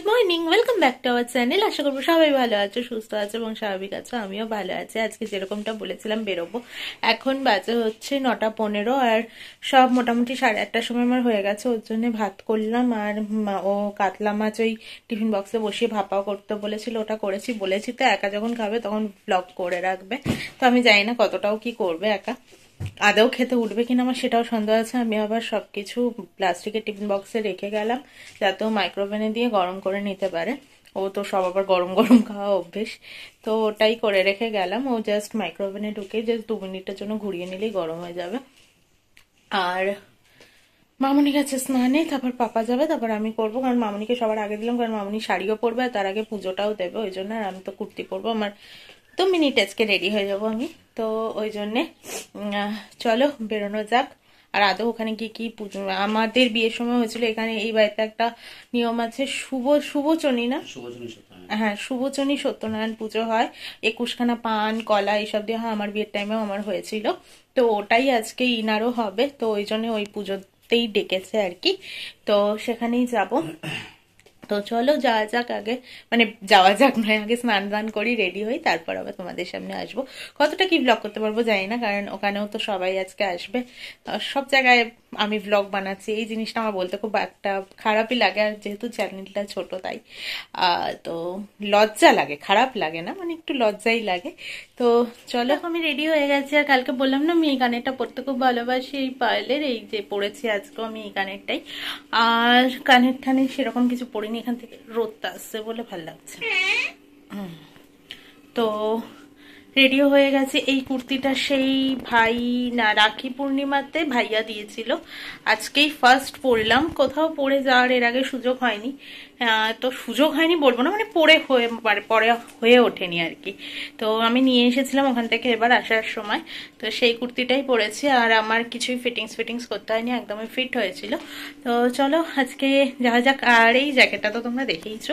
Good morning welcome back to our channel আশা করবো সবাই ভালো আছো সুস্থ আছো এবং স্বাভাবিক আছো আমিও ভালো আছি আজকে যেরকমটা বলেছিলাম বেরোবো এখন বাজে হচ্ছে নটা পনেরো আর সব মোটামুটি সাড়ে আটটার সময় আমার হয়ে গেছে ওর জন্য ভাত করলাম আর ও কাতলা মাছ ওই টিফিন বক্সে বসিয়ে ভাপা করতে বলেছিল ওটা করেছি বলেছি তো একা যখন খাবে তখন ব্লগ করে রাখবে তো আমি জানি না কতটাও কি করবে একা আদৌ খেতে উঠবে কিনা আমার সেটাও সন্দেহ আছে আমি আবার সব কিছু প্লাস্টিকের টিফিন বক্সে রেখে গেলাম যাতে ও মাইক্রোওভেনে দিয়ে গরম করে নিতে পারে ও তো সব আবার গরম গরম খাওয়া অভ্যেস তো ওটাই করে রেখে গেলাম ও জাস্ট মাইক্রোওভেনে ঢুকে জাস্ট দু মিনিটের জন্য ঘুরিয়ে নিলেই গরম হয়ে যাবে আর মামনি গেছে স্নানে তারপর পাপা যাবে তারপর আমি করবো কারণ মামনিকে সবার আগে দিলাম কারণ মামনি শাড়িও পরবে আর তার আগে পুজোটাও দেবে ওই জন্য আর আমি তো কুর্তি পরবো আমার দু মিনিট আজকে রেডি হয়ে যাবো আমি তো ওই জন্যে চলো বেরোনো যাক আর আদৌ ওখানে গিয়ে কি পুজো আমাদের বিয়ের সময় হয়েছিল এখানে এই বাড়িতে একটা নিয়ম আছে শুভ শুভচনী না হ্যাঁ শুভচনী সত্যনারায়ণ পুজো হয় একুশখানা পান কলা এইসব দিয়ে হ্যাঁ আমার বিয়ের টাইমেও আমার হয়েছিল তো ওটাই আজকে ইনারও হবে তো ওই জন্য ওই পুজোতেই ডেকেছে আর কি তো সেখানেই যাব তো চলো যাওয়া যাক আগে মানে যাওয়া যাক নয় আগে স্নান দান করি রেডি হই তারপর আবার তোমাদের সামনে আসবো কতটা কি ব্লগ করতে পারবো জানি না কারণ ওখানেও তো সবাই আজকে আসবে সব জায়গায় আমি ব্লগ বানাচ্ছি এই জিনিসটা আমার বলতে খুব একটা খারাপই লাগে আর যেহেতু চ্যানেলটা ছোট তাই তো লজ্জা লাগে খারাপ লাগে না মানে একটু লজ্জাই লাগে তো চলো আমি রেডি হয়ে গেছি আর কালকে বললাম না আমি এই গানেরটা পড়তে খুব ভালোবাসি এই পায়েলের এই যে পড়েছি আজকেও আমি এই গানেরটাই আর কানের ঠানে সেরকম কিছু পড়িনি এখান থেকে রোদটা আসছে বলে ভালো লাগছে হ্যাঁ? তো রেডিও হয়ে গেছে এই কুর্তিটা সেই ভাই না রাখি পূর্ণিমাতে ভাইয়া দিয়েছিল আজকেই ফার্স্ট পরলাম কোথাও পরে যাওয়ার এর আগে সুযোগ হয়নি তো সুযোগ হয়নি বলবো না মানে পরে হয়ে মানে পরে হয়ে ওঠেনি আর কি তো আমি নিয়ে এসেছিলাম ওখান থেকে এবার আসার সময় তো সেই কুর্তিটাই পরেছি আর আমার কিছুই ফিটিংস ফিটিংস করতে হয়নি একদমই ফিট হয়েছিল তো চলো আজকে যাওয়া যাক আর এই জ্যাকেটটা তো তোমরা দেখেইছো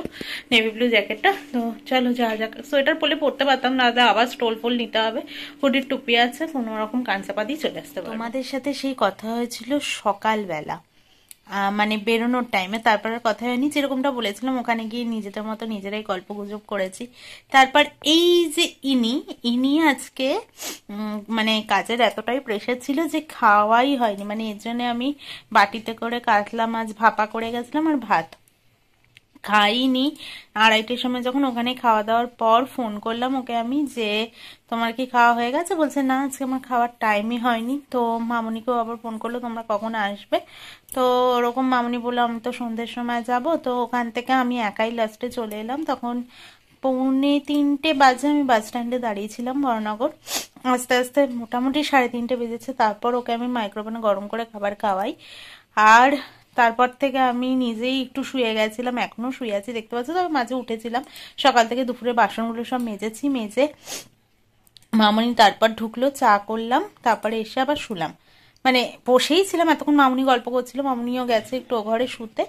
নেভি ব্লু জ্যাকেটটা তো চলো যাওয়া যাক সোয়েটার পরলে পরতে পারতাম না আবার টোল ফোল নিতে হবে হুডির টুপি আছে কোনো রকম কাঞ্চাপাতি দিয়ে চলে আসতে পারবে তোমাদের সাথে সেই কথা হয়েছিল সকালবেলা মানে বেরোনোর টাইমে তারপর কথা হয়নি যেরকমটা বলেছিলাম ওখানে গিয়ে নিজেদের মতো নিজেরাই গল্প গুজব করেছি তারপর এই যে ইনি ইনি আজকে মানে কাজের এতটাই প্রেশার ছিল যে খাওয়াই হয়নি মানে এর জন্য আমি বাটিতে করে কাটলাম আজ ভাপা করে গেছিলাম আর ভাত খাইনি আড়াইটের সময় যখন ওখানে খাওয়া দাওয়ার পর ফোন করলাম ওকে আমি যে তোমার কি খাওয়া হয়ে গেছে বলছে না আজকে আমার খাওয়ার টাইমই হয়নি তো মামনিকেও আবার ফোন করলো তোমরা কখন আসবে তো ওরকম মামনি বললো আমি তো সন্ধ্যের সময় যাব তো ওখান থেকে আমি একাই লাস্টে চলে এলাম তখন পৌনে তিনটে বাজে আমি বাস স্ট্যান্ডে দাঁড়িয়েছিলাম বরনগর আস্তে আস্তে মোটামুটি সাড়ে তিনটে বেজেছে তারপর ওকে আমি মাইক্রোওভেনে গরম করে খাবার খাওয়াই আর তারপর থেকে আমি নিজেই একটু শুয়ে গেছিলাম এখনও শুয়ে আছি দেখতে পাচ্ছি তবে মাঝে উঠেছিলাম সকাল থেকে দুপুরে বাসনগুলো সব মেজেছি মেজে মামনি তারপর ঢুকলো চা করলাম তারপরে এসে আবার শুলাম মানে বসেই ছিলাম এতক্ষণ মামুনি গল্প করছিল মামুনিও গেছে একটু ও ঘরে শুতে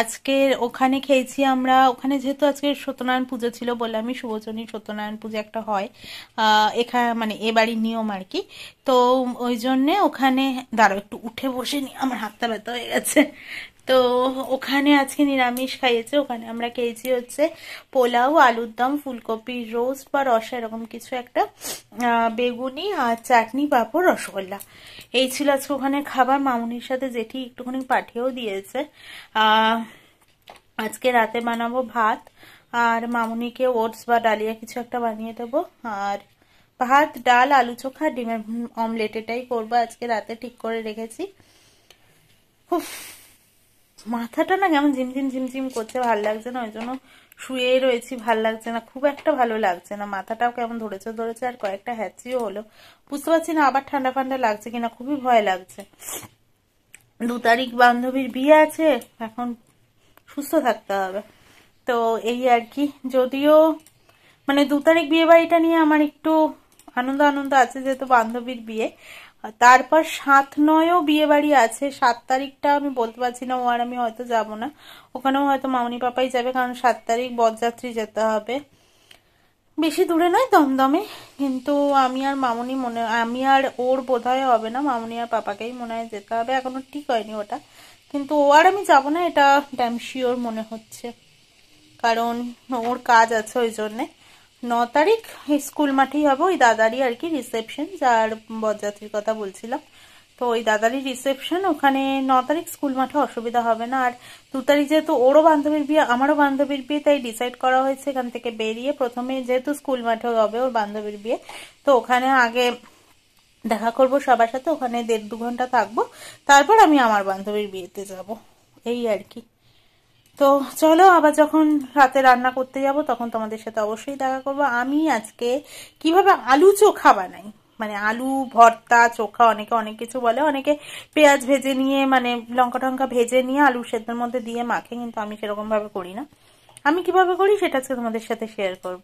আজকে ওখানে খেয়েছি আমরা ওখানে যেহেতু আজকে সত্যনারায়ণ পুজো ছিল বলে আমি শুভচনী সত্যনারায়ণ পুজো একটা হয় এখানে মানে এ বাড়ির নিয়ম আর কি তো ওই জন্যে ওখানে দাঁড়ো একটু উঠে বসে নি আমার হাতটা ব্যথা হয়ে গেছে তো ওখানে আজকে নিরামিষ খাইয়েছে ওখানে আমরা খেয়েছি হচ্ছে পোলাও আলুর দম ফুলকপি রোস্ট বা রসা এরকম কিছু একটা বেগুনি আর চাটনি পাঁপড় রসগোল্লা এই ছিল আজকে ওখানে খাবার মামুনির সাথে জেঠি একটুখানি পাঠিয়েও দিয়েছে আজকে রাতে বানাবো ভাত আর মামুনিকে ওটস বা ডালিয়া কিছু একটা বানিয়ে দেবো আর ভাত ডাল আলু চোখা ডিমের অমলেট এটাই করবো আজকে রাতে ঠিক করে রেখেছি খুব মাথাটা না কেমন ঝিমঝিম ঝিমঝিম করছে ভাল লাগছে না ওই জন্য শুয়েই রয়েছি ভাল লাগছে না খুব একটা ভালো লাগছে না মাথাটাও কেমন ধরেছে ধরেছে আর কয়েকটা হ্যাচিও হলো বুঝতে পারছি না আবার ঠান্ডা ঠান্ডা লাগছে কিনা খুবই ভয় লাগছে দু তারিখ বান্ধবীর বিয়ে আছে এখন সুস্থ থাকতে হবে তো এই আর কি যদিও মানে দু তারিখ বিয়ে বাড়িটা নিয়ে আমার একটু আনন্দ আনন্দ আছে যেহেতু বান্ধবীর বিয়ে তারপর সাত নয়ও বিয়ে বাড়ি আছে সাত তারিখটা আমি বলতে পারছি না ও আর আমি হয়তো যাব না ওখানেও হয়তো মামনি পাপাই যাবে কারণ সাত তারিখ বরযাত্রী যেতে হবে বেশি দূরে নয় দমদমে কিন্তু আমি আর মামনি মনে আমি আর ওর বোধ হবে না মামনি আর পাপাকেই মনে হয় যেতে হবে এখনো ঠিক হয়নি ওটা কিন্তু ও আর আমি যাব না এটা ড্যাম শিওর মনে হচ্ছে কারণ ওর কাজ আছে ওই জন্যে ন তারিখ স্কুল মাঠেই হবে ওই দাদারই আর কি রিসেপশন যার বরযাত্রীর কথা বলছিলাম তো ওই দাদারই রিসেপশন ওখানে ন তারিখ স্কুল মাঠে অসুবিধা হবে না আর দু তারিখ যেহেতু ওরও বান্ধবীর বিয়ে আমারও বান্ধবীর বিয়ে তাই ডিসাইড করা হয়েছে এখান থেকে বেরিয়ে প্রথমে যেহেতু স্কুল মাঠে হবে ওর বান্ধবীর বিয়ে তো ওখানে আগে দেখা করব সবার সাথে ওখানে দেড় দু ঘন্টা থাকবো তারপর আমি আমার বান্ধবীর বিয়েতে যাব এই আর কি তো চলো আবার যখন রাতে রান্না করতে যাব তখন তোমাদের সাথে অবশ্যই দেখা করব আমি আজকে কিভাবে আলু চোখা বানাই মানে আলু ভর্তা চোখা অনেকে অনেক কিছু বলে অনেকে পেঁয়াজ ভেজে নিয়ে মানে লঙ্কা টঙ্কা ভেজে নিয়ে আলু সেদ্ধের মধ্যে দিয়ে মাখে কিন্তু আমি সেরকমভাবে করি না আমি কিভাবে করি সেটা আজকে তোমাদের সাথে শেয়ার করব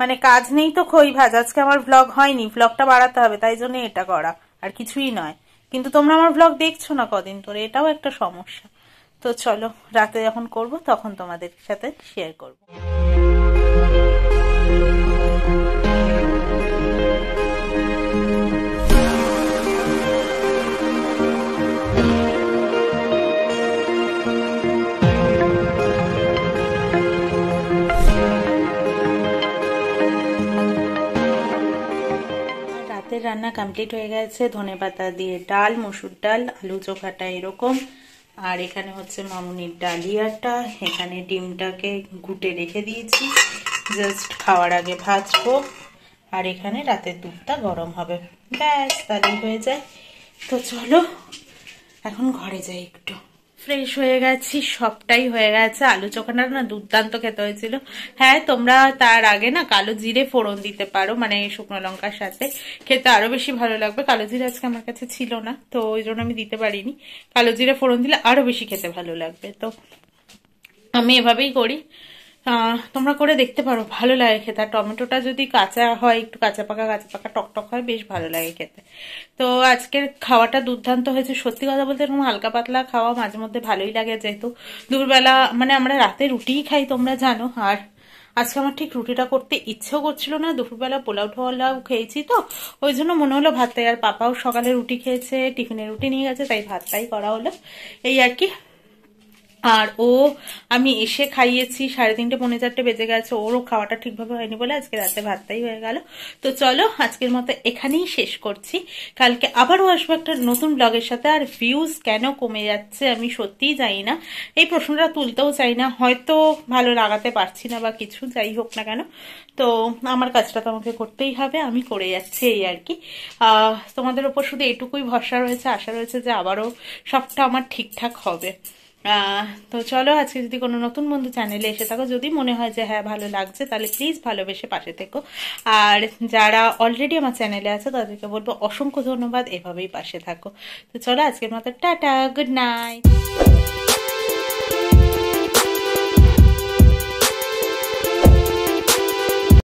মানে কাজ নেই তো খই ভাজ আজকে আমার ভ্লগ হয়নি ভ্লগটা বাড়াতে হবে তাই জন্য এটা করা আর কিছুই নয় কিন্তু তোমরা আমার ভ্লগ দেখছো না কদিন ধরে এটাও একটা সমস্যা তো চলো রাতে যখন করব তখন তোমাদের সাথে শেয়ার করব রাতের রান্না কমপ্লিট হয়ে গেছে ধনে পাতা দিয়ে ডাল মসুর ডাল আলু চোখাটা এরকম আর এখানে হচ্ছে মামুনির ডালিয়াটা এখানে ডিমটাকে গুটে রেখে দিয়েছি জাস্ট খাওয়ার আগে ভাজবো আর এখানে রাতে দুধটা গরম হবে ব্যাস তাহলেই হয়ে যায় তো চলো এখন ঘরে যাই একটু ফ্রেশ হয়ে গেছি সবটাই হয়ে গেছে আলু চোখানার না দুর্দান্ত খেতে হয়েছিল হ্যাঁ তোমরা তার আগে না কালো জিরে ফোড়ন দিতে পারো মানে শুকনো লঙ্কার সাথে খেতে আরও বেশি ভালো লাগবে কালো জিরে আজকে আমার কাছে ছিল না তো ওই জন্য আমি দিতে পারিনি কালো জিরে ফোড়ন দিলে আরও বেশি খেতে ভালো লাগবে তো আমি এভাবেই করি তোমরা করে দেখতে পারো ভালো লাগে খেতে আর টমেটোটা যদি কাঁচা হয় একটু কাঁচা পাকা কাঁচা পাকা টকটক হয় বেশ ভালো লাগে খেতে তো আজকের খাওয়াটা দুর্দান্ত হয়েছে সত্যি কথা বলতে এরকম হালকা পাতলা খাওয়া মাঝে মধ্যে ভালোই লাগে যেহেতু দুপুরবেলা মানে আমরা রাতে রুটিই খাই তোমরা জানো আর আজকে আমার ঠিক রুটিটা করতে ইচ্ছেও করছিল না দুপুরবেলা পোলাও টোলাও খেয়েছি তো ওই জন্য মনে হলো ভাতটাই আর পাপাও সকালে রুটি খেয়েছে টিফিনে রুটি নিয়ে গেছে তাই ভাতটাই করা হলো এই আর কি আর ও আমি এসে খাইয়েছি সাড়ে তিনটে পনে চারটে বেজে গেছে ওরও খাওয়াটা ঠিকভাবে হয়নি বলে আজকে রাতে ভাতটাই হয়ে গেল তো চলো আজকের মতো এখানেই শেষ করছি কালকে আবারও আসবো একটা নতুন ব্লগের সাথে আর ভিউজ কেন কমে যাচ্ছে আমি সত্যিই জানি না এই প্রশ্নটা তুলতেও চাই না হয়তো ভালো লাগাতে পারছি না বা কিছু যাই হোক না কেন তো আমার কাজটা তো আমাকে করতেই হবে আমি করে যাচ্ছি এই আর কি তোমাদের ওপর শুধু এটুকুই ভরসা রয়েছে আশা রয়েছে যে আবারও সবটা আমার ঠিকঠাক হবে তো চলো আজকে যদি কোনো নতুন বন্ধু চ্যানেলে এসে থাকো যদি মনে হয় যে হ্যাঁ ভালো লাগছে তাহলে প্লিজ ভালোবেসে পাশে থেকো আর যারা অলরেডি আমার চ্যানেলে আছে তাদেরকে বলবো অসংখ্য ধন্যবাদ এভাবেই পাশে থাকো তো চলো আজকের মতো টাটা গুড নাইট